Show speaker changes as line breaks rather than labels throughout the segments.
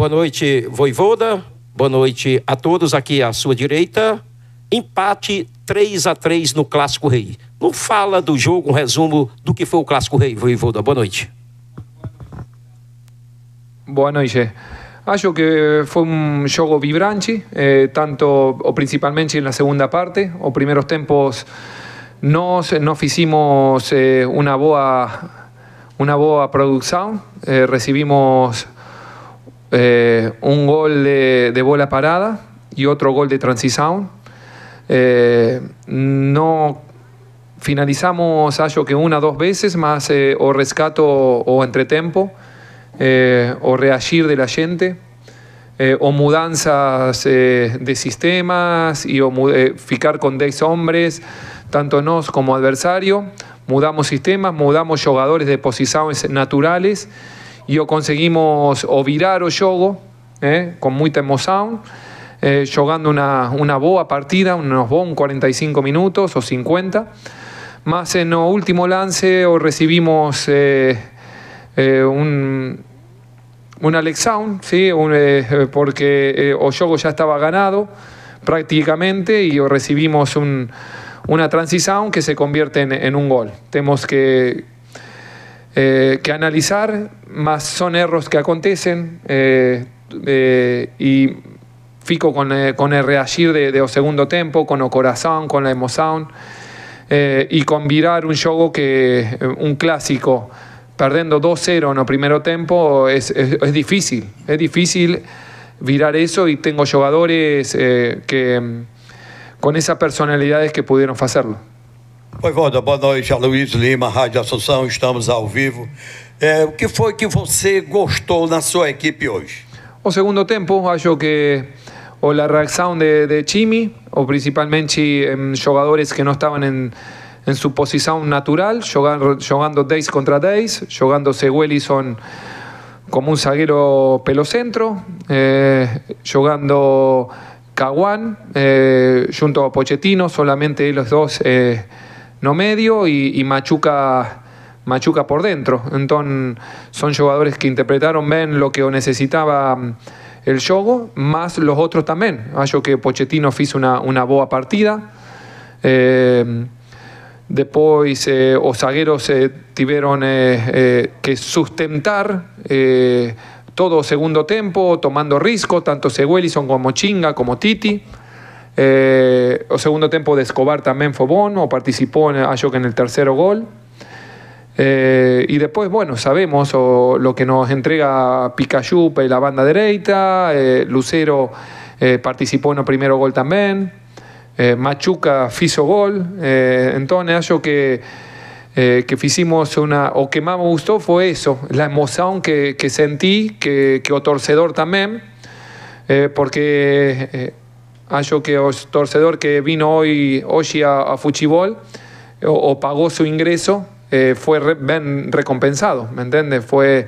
Boa noite, Voivoda. Boa noite a todos aqui à sua direita. Empate 3 a 3 no Clássico Rei. Não fala do jogo, um resumo do que foi o Clássico Rei, Voivoda. Boa noite. Boa noite. Acho que foi um jogo vibrante, eh, tanto ou principalmente na segunda parte. Os primeiros tempos nós fizemos uma eh, boa uma boa produção. eh, recibimos Eh, un gol de, bola parada y otro gol de transición. Eh, no finalizamos, algo que una o dos veces, más eh, o rescato o entretempo, o reagir de la gente, o mudanzas de sistemas y o ficar con 10 hombres, tanto nos como adversario. Mudamos sistemas, mudamos jugadores de posiciones naturales y o conseguimos o virar o yogo ¿eh? con muy emoción, eh, jogando una, una boa partida, unos 45 minutos o 50. Más en el último lance o recibimos eh, eh, un, alex sound ¿sí? porque o jogo ya estaba ganado prácticamente y o recibimos una transición que se convierte en, en un gol. Tenemos que, eh, que analizar, más son errores que acontecen eh, eh, y fico con, con el reagir de, de segundo tiempo, con el corazón, con la emoción y con virar un juego que un clásico perdiendo 2-0 en el primer tiempo es, es, difícil. Es difícil virar eso y tengo jugadores que mm, con esas personalidades que pudieron hacerlo. Oi, Valda, boa noite. Luiz Lima, Rádio Assunção, estamos ao vivo. É, o que foi que você gostou na sua equipe hoje? O segundo tempo, acho que o a reação de, de Chimi, ou principalmente em, jogadores que não estavam em, em sua posição natural, jogando, jogando 10 contra 10, jogando Seguelison como um zagueiro pelo centro, eh, jogando Caguan eh, é, junto a Pochettino, solamente eles dois. Eh, no medio y, Machuca Machuca por dentro. Entonces, son jugadores que interpretaron bien lo que necesitaba mm, el juego, más los otros también. Hay que Pochettino hizo una, buena boa partida. Eh, después, eh, los zagueros eh, tuvieron eh, que sustentar todo segundo tiempo, tomando riesgo, tanto Seguelison como Chinga, como Titi. Eh, o segundo tiempo de Escobar también fue bueno, participó en, que en el tercero gol. Eh, y después, bueno, sabemos lo que nos entrega Pikachu y la banda derecha, eh, Lucero eh, participó en el primer gol también, Machuca hizo gol, entonces yo que, que hicimos una, o que más me gustó fue eso, la emoción que, sentí, que, que o torcedor también, porque Ayo ah, que el torcedor que vino hoy, hoy a, a o, pagó su ingreso, eh, fue recompensado, ¿me entiendes? Fue,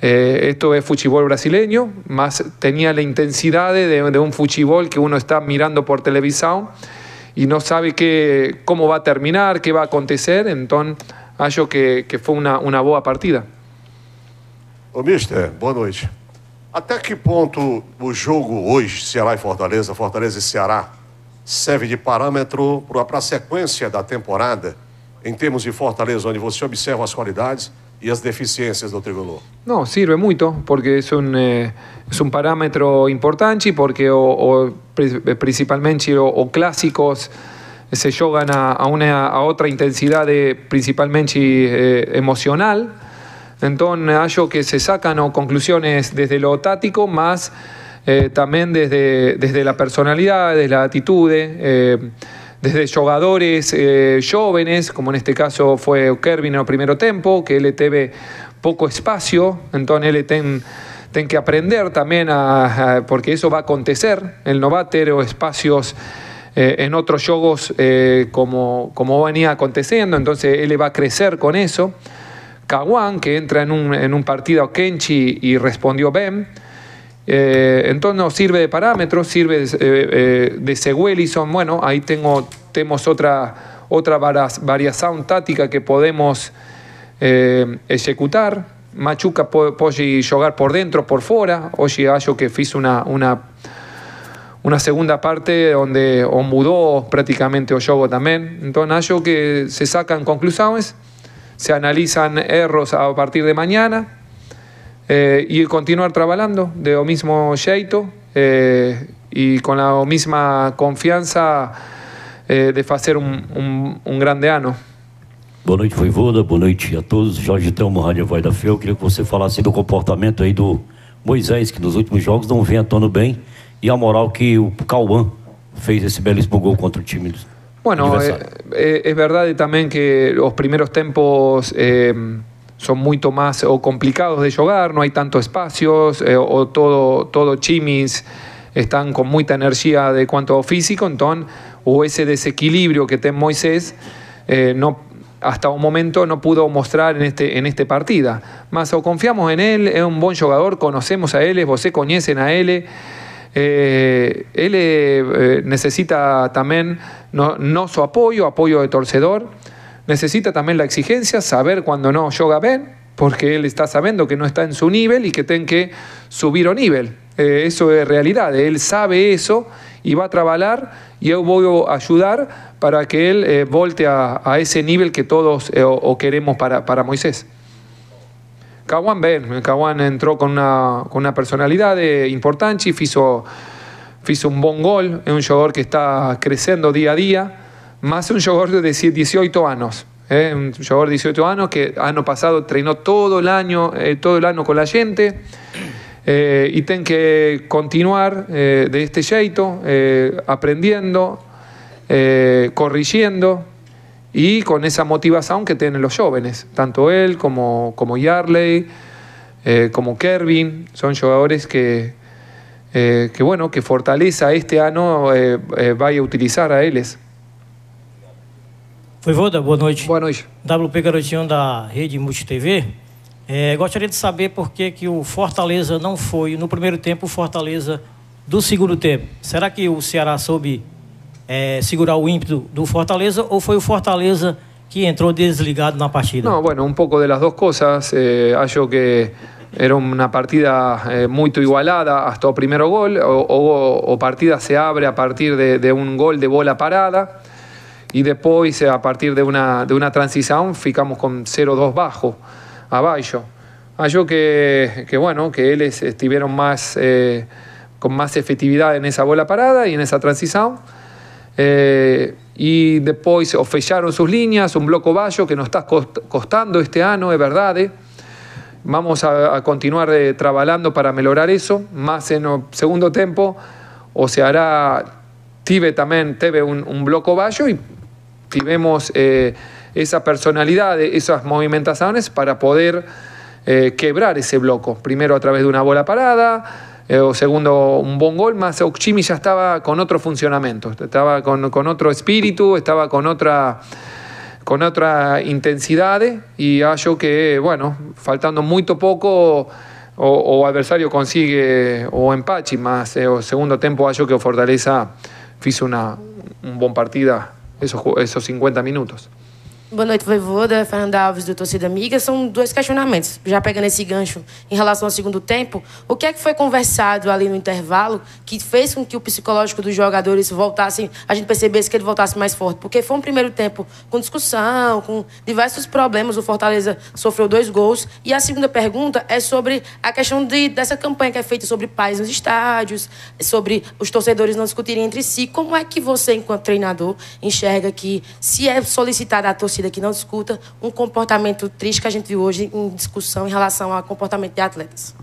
eh, esto es fútbol brasileño, más tenía la intensidad de, un fútbol que uno está mirando por televisión y no sabe qué, cómo va a terminar, qué va a acontecer, entonces acho que, que una una, boa partida. O mister, boa noite. Até que ponto o jogo hoje, Ceará e Fortaleza, Fortaleza e Ceará, serve de parâmetro para a sequência da temporada, em termos de Fortaleza, onde você observa as qualidades e as deficiências do tricolor? Não, sirve muito porque é um eh, é um parâmetro importante porque o, o principalmente o, o, eh, se jogam a, a una, a outra intensidade principalmente eh, emocional. Entonces, hallo que se sacan conclusiones desde lo tático, más eh, también desde, desde la personalidad, desde la actitud, eh, desde jugadores eh, jóvenes, como en este caso fue Kervin en el primer tiempo que él teve poco espacio, entonces él ten que aprender también a, porque eso va a acontecer, el no espacios en otros jogos como, como venía aconteciendo, entonces él va a crecer con eso. Kawan, que entra en un, partido a Kenchi y respondió Bem. Eh, entonces nos sirve de parámetro, sirve de, eh, eh de son, Bueno, ahí tengo, tenemos otra, otra variación táctica que podemos eh, ejecutar. Machuca puede jugar por dentro, por fuera. Hoy yo que hizo una, una, una, segunda parte donde o mudó prácticamente o juego también. Entonces, yo que se sacan conclusiones. se analizan erros a partir de mañana eh, y continuar trabajando de lo mismo jeito eh, y con la misma confianza eh, de hacer un, un, un grande ano. Boa noite, Voivoda. Boa noite a todos. Jorge Telmo, Rádio Voz da Fé. Eu queria que você falasse do comportamento aí do Moisés, que nos últimos jogos não vem atuando bem, e a moral que o Cauã fez esse belíssimo gol contra o time Bueno, eh, eh, es verdad también que los primeros tiempos eh, son mucho más o complicados de jugar, no hay tanto espacios, o todo todo chimis están con mucha energía de cuanto físico, entonces o ese desequilibrio que tiene Moisés hasta un momento no pudo mostrar en este, en este partida. Más o confiamos en él, es un buen jugador, conocemos a él, vos conocen a él. él necesita también no, su apoyo, apoyo de torcedor. Necesita también la exigencia, saber cuando no yoga Ben porque él está sabiendo que no está en su nivel y que tiene que subir o nivel. Eh, eso es realidad, él sabe eso y va a trabajar y yo voy a ayudar para que él eh, volte a, ese nivel que todos eh, o, queremos para, para Moisés. Caguán Ben Caguán entró con una, con una personalidad importante, y hizo hizo un buen gol, es un jugador que está creciendo día a día, más un jugador de 18 años. ¿eh? un jugador de 18 años que año pasado entrenó todo el año, eh, todo el año con la gente. Eh, y tiene que continuar de este jeito, aprendiendo, corrigiendo y con esa motivación que tienen los jóvenes, tanto él como, como Yarley, como Kervin, son jugadores que, eh, que bueno, que Fortaleza este ano eh, eh vai utilizar a eles. Voda, boa noite. Boa noite. WP Garotinho da Rede MultiTV. É, eh, gostaria de saber por que, que o Fortaleza não foi no primeiro tempo o Fortaleza do segundo tempo. Será que o Ceará soube é, segurar o ímpeto do Fortaleza ou foi o Fortaleza que entrou desligado na partida? Não, bueno, um pouco de las dos Eh, acho que Era una partida eh, muy igualada hasta el primer gol, o, partida se abre a partir de, un gol de bola parada y después eh, a partir de una, de una transición ficamos con 0-2 bajo a Bayo. Ah, que, bueno, que ellos estuvieron más, eh, con más efectividad en esa bola parada y en esa transición. y después fecharon sus líneas, un bloco Bayo que nos está costando este año, es verdad. Vamos a, continuar eh, trabajando para mejorar eso, más en el segundo tiempo, o se hará, Tive también, un, un bloco bajo y tivemos eh, esa personalidad, esas movimentaciones para poder eh, quebrar ese bloco, primero a través de una bola parada, o segundo un buen gol, más Oximi ya estaba con otro funcionamiento, estaba con otro espíritu, estaba con otra con otras intensidades y hallo que, bueno, faltando muy poco o, adversario consigue o empache más, eh, o segundo tiempo hallo que Fortaleza hizo una, un buen partida esos, esos 50 minutos. Boa noite, Voivoda, Fernando Alves, do Torcida Amiga. São dois questionamentos. Já pegando esse gancho em relação ao segundo tempo, o que é que foi conversado ali no intervalo que fez com que o psicológico dos jogadores voltasse, a gente percebesse que ele voltasse mais forte? Porque foi um primeiro tempo com discussão, com diversos problemas. O Fortaleza sofreu dois gols. E a segunda pergunta é sobre a questão de, dessa campanha que é feita sobre paz nos estádios, sobre os torcedores não discutirem entre si. Como é que você, enquanto treinador, enxerga que se é solicitada a torcida torcida que não discuta um comportamento triste que a gente viu hoje em discussão em relação ao comportamento de atletas.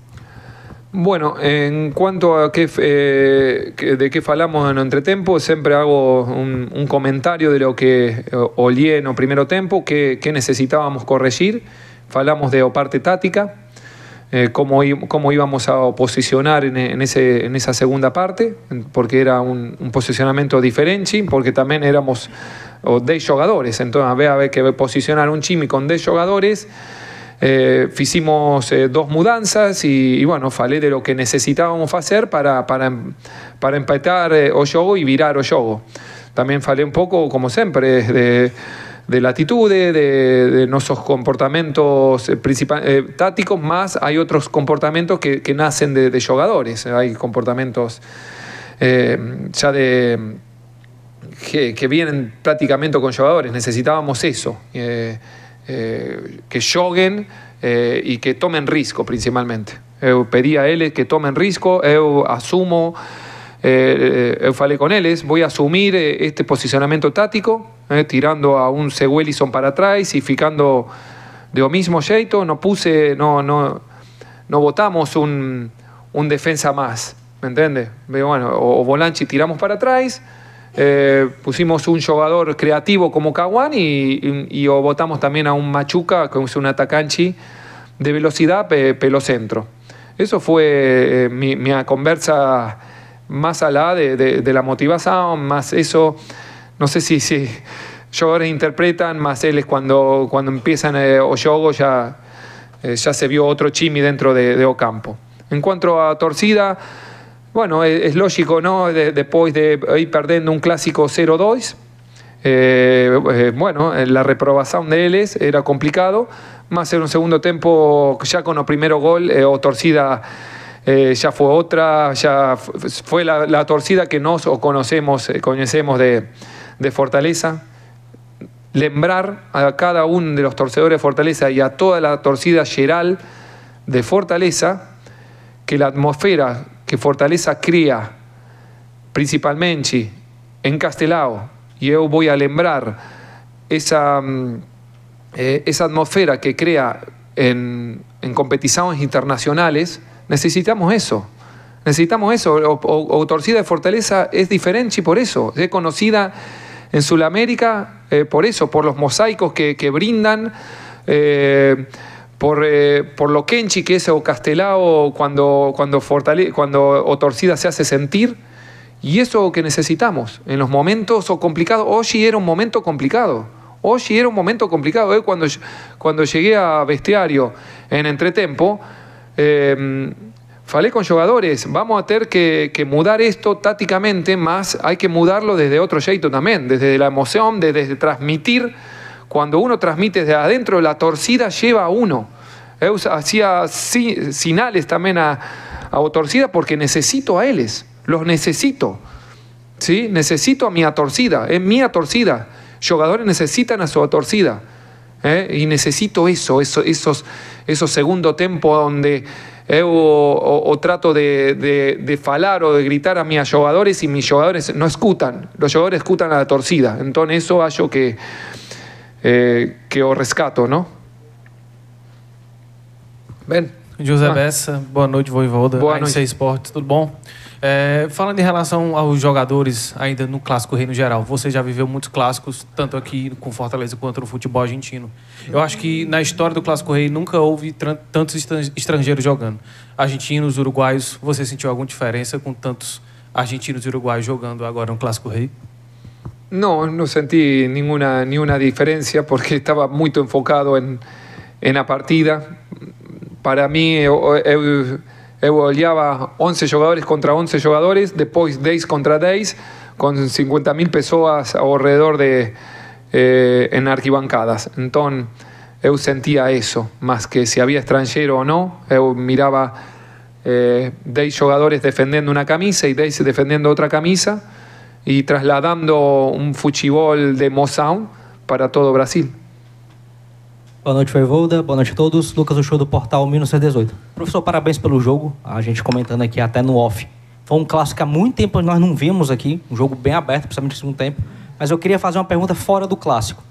Bueno, en cuanto a qué, eh, de qué falamos en entretempo, siempre hago un, un comentario de lo que eh, olí en el primer que, necessitávamos necesitábamos corregir. Falamos de parte táctica, eh, cómo, cómo, íbamos a posicionar en, en, ese, en, esa segunda parte, porque era un, un posicionamiento diferente, porque también éramos o de jogadores. Entonces había que posicionar un chimi con de jugadores. Eh, hicimos eh, dos mudanzas y, bueno, falé de lo que necesitábamos hacer para, para, para empatar eh, o juego y virar o juego. También falé un poco, como siempre, de, de la actitud, de, de nuestros comportamientos tácticos, más hay otros comportamientos que, que nacen de, de, jugadores. Hay comportamientos ya de que, vienen prácticamente con llevadores. Necesitábamos eso, eh, eh, que joguen eh, y que tomen riesgo principalmente. ...yo pedí a él que tomen riesgo, yo asumo, yo falé con ellos, voy a asumir este posicionamiento táctico, tirando a un Seguelison para atrás y ficando de lo mismo jeito, no puse, no, no, no votamos un, un defensa más, ¿me entiendes? Bueno, o, o Bolanchi tiramos para atrás eh, pusimos un jugador creativo como Caguán y, y, votamos también a un Machuca, que es un atacanchi de velocidad, pelo centro. Eso fue eh, mi, conversa más a de, de, la motivación, más eso, no sé si, si jugadores interpretan, más él es cuando, cuando empiezan el eh, o ya, ya se vio otro chimi dentro de, de Ocampo. En cuanto a torcida, bueno, es, lógico, ¿no? después de ir perdiendo un clásico 0-2, eh, eh, bueno, eh, la reprobación de él era complicado, más en un segundo tiempo ya con el primero gol o torcida ya fue otra, ya fue la, torcida que nos o conocemos, conocemos de, de Fortaleza lembrar a cada uno de los torcedores de Fortaleza y a toda la torcida geral de Fortaleza que la atmósfera que Fortaleza crea, principalmente en Castelao. Y yo voy a lembrar esa, mm, eh, esa atmósfera que crea en, competiciones internacionales. Necesitamos eso. Necesitamos eso. O, Torcida de Fortaleza es diferente por eso. Es conocida en Sudamérica eh, por eso, por los mosaicos que, brindan. Eh, por, eh, por lo Kenchi que es o Castelao cuando, cuando, cuando o Torcida se hace sentir. Y eso que necesitamos en los momentos o complicados. Hoy era un momento complicado. Hoy era un momento complicado. Eh, cuando, cuando llegué a Bestiario en entretempo, eh, falé con jugadores. Vamos a tener que, que, mudar esto tácticamente, más hay que mudarlo desde otro jeito también, desde la emoción, desde transmitir cuando uno transmite desde adentro, la torcida lleva a uno. Yo eh, hacía señales también a, a torcida porque necesito a ellos, los necesito. ¿sí? Necesito a mi torcida. es mi torcida. Jugadores necesitan a su torcida. ¿eh? Y necesito eso, esos, esos segundo tiempo donde yo eh, o, trato de, de, falar o de gritar a mis jugadores y mis jugadores no escutan. Los jugadores escutan a la torcida. Entonces eso hago que... eh, que eu rescato, não? Ben? José ah. Bessa, boa noite, Voivoda. Boa noite. Esporte, tudo bom? É, falando em relação aos jogadores, ainda no clássico rei no geral, você já viveu muitos clássicos, tanto aqui com Fortaleza quanto no futebol argentino. Eu acho que na história do clássico rei nunca houve tantos estrangeiros jogando. Argentinos, uruguaios, você sentiu alguma diferença com tantos argentinos e uruguaios jogando agora no clássico rei? No, no sentí ninguna, ni una diferencia porque estaba muy enfocado en, la partida. Para mí, yo oleaba 11 jugadores contra 11 jugadores, después 10 contra 10, con 50.000 personas alrededor de, eh, en arquibancadas. Entonces, yo sentía eso, más que si había extranjero o no, Yo miraba eh, 10 jugadores defendiendo una camisa y 10 defendiendo otra camisa. y trasladando un futebol de Moção para todo Brasil. Boa noite, Voivoda. Boa noite a todos. Lucas show do Portal 1918. Professor, parabéns pelo jogo. A gente comentando aqui até no off. Foi um clássico há muito tempo nós não vimos aqui. Um jogo bem aberto, principalmente no segundo tempo. Mas eu queria fazer uma pergunta fora do clássico.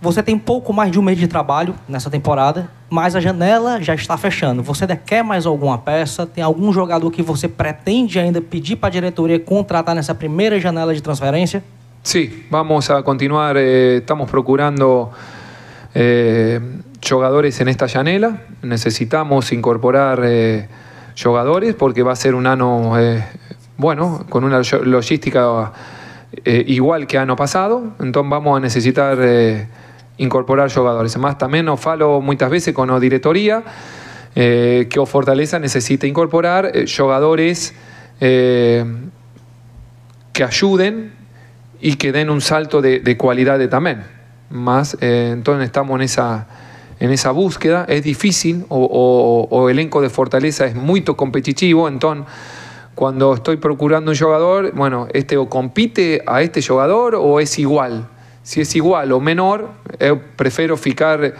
Você tem pouco mais de um mês de trabalho nessa temporada, mas a janela já está fechando. Você quer mais alguma peça? Tem algum jogador que você pretende ainda pedir para a diretoria contratar nessa primeira janela de transferência? Sim, vamos a continuar. Eh, estamos procurando eh, jogadores en esta janela. Necesitamos incorporar eh, jogadores porque va a ser un ano bueno, con una logística igual que ano pasado. Entonces vamos a necesitar... incorporar jugadores... más también os falo muchas veces con directoría... directoría eh, que Fortaleza necesita incorporar eh, jugadores eh, que ayuden... y que den un salto de, de calidad también. Más, entonces estamos en esa, en esa búsqueda. Es difícil, o, o elenco de Fortaleza es muy competitivo, entonces cuando estoy procurando un jugador, bueno, este o compite a este jugador o es igual si es igual o menor, eh, prefiero ficar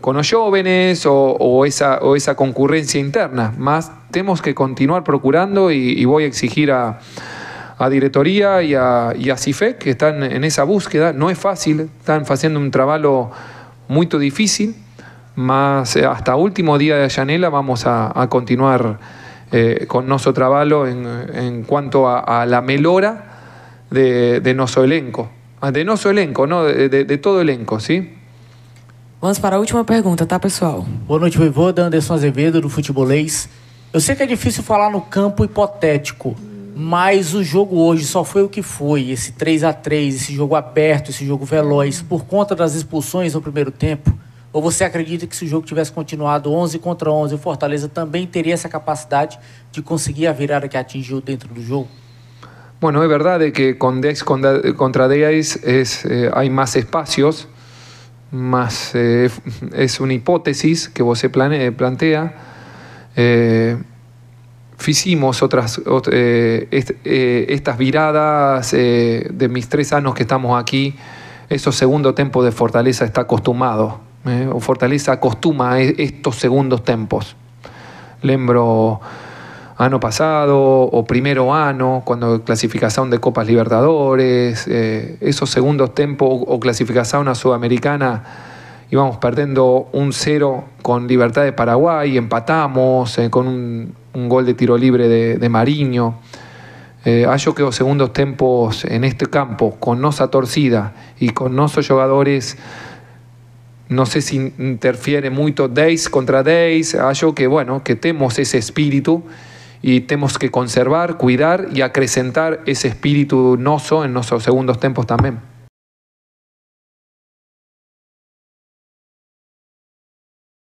con los jóvenes o, esa, o esa concurrencia interna. Más tenemos que continuar procurando y, voy a exigir a, a Directoría y a, CIFEC que están en esa búsqueda. No es fácil, están haciendo un trabajo muy difícil, más eh, hasta último día de Ayanela vamos a, continuar eh, con nuestro trabajo en, cuanto a, la melora de, de nuestro elenco. de nosso elenco, não, de, de, de todo elenco, sim? Vamos para a última pergunta, tá, pessoal? Boa noite, vovô. Anderson Azevedo, do Futebolês. Eu sei que é difícil falar no campo hipotético, mas o jogo hoje só foi o que foi. Esse 3 a 3 esse jogo aberto, esse jogo veloz, por conta das expulsões no primeiro tempo. Ou você acredita que se o jogo tivesse continuado 11 contra 11, o Fortaleza também teria essa capacidade de conseguir a virada que atingiu dentro do jogo? Bueno, es verdad de que con DEX contra deis es, eh, hay más espacios, más, eh, es una hipótesis que vos se plane, eh, plantea. hicimos otras, estas viradas de mis tres años que estamos aquí, esos segundo tiempo de Fortaleza está acostumbrado, o Fortaleza acostuma e-, estos segundos tiempos. Lembro ano pasado o primero ano, cuando clasificación de Copas Libertadores, eh, esos segundos tempos o clasificación a Sudamericana, íbamos perdiendo un cero con Libertad de Paraguay, empatamos eh, con un, gol de tiro libre de, Mariño. Eh, que los segundos tempos en este campo, con nosa torcida y con nosos jugadores no sé si interfiere mucho Days contra Days, hallo que bueno, que tenemos ese espíritu y tenemos que conservar, cuidar y acrecentar ese espíritu noso en nuestros segundos tiempos también.